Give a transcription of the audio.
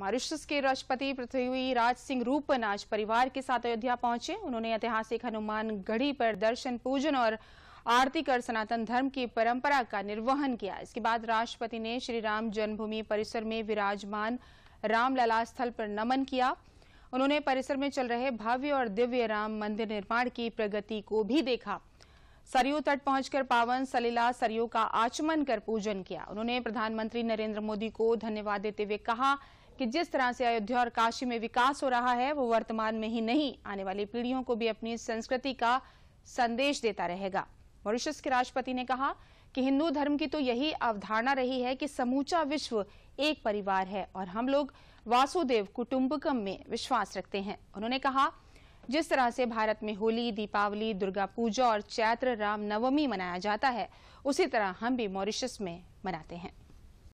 Mauritius के राष्ट्रपति पृथ्वीराज सिंह रूपन आज परिवार के साथ अयोध्या पहुंचे उन्होंने ऐतिहासिक हनुमान गढ़ी पर दर्शन पूजन और आरती कर सनातन धर्म की परंपरा का निर्वहन किया इसके बाद राष्ट्रपति ने श्री राम जन्मभूमि परिसर में विराजमान रामलला स्थल पर नमन किया उन्होंने परिसर में चल रहे भव्य और दिव्य राम मंदिर निर्माण की प्रगति को भी देखा सरयू तट पहुंचकर पावन सलीला सरयू का आचमन कर पूजन किया उन्होंने प्रधानमंत्री नरेंद्र मोदी को धन्यवाद देते हुए कहा कि जिस तरह से अयोध्या और काशी में विकास हो रहा है वो वर्तमान में ही नहीं आने वाली पीढ़ियों को भी अपनी संस्कृति का संदेश देता रहेगा मॉरिशस के राष्ट्रपति ने कहा कि हिंदू धर्म की तो यही अवधारणा रही है कि समूचा विश्व एक परिवार है और हम लोग वासुदेव कुटुम्बकम में विश्वास रखते हैं उन्होंने कहा जिस तरह से भारत में होली दीपावली दुर्गा पूजा और चैत्र रामनवमी मनाया जाता है उसी तरह हम भी मॉरिशस में मनाते हैं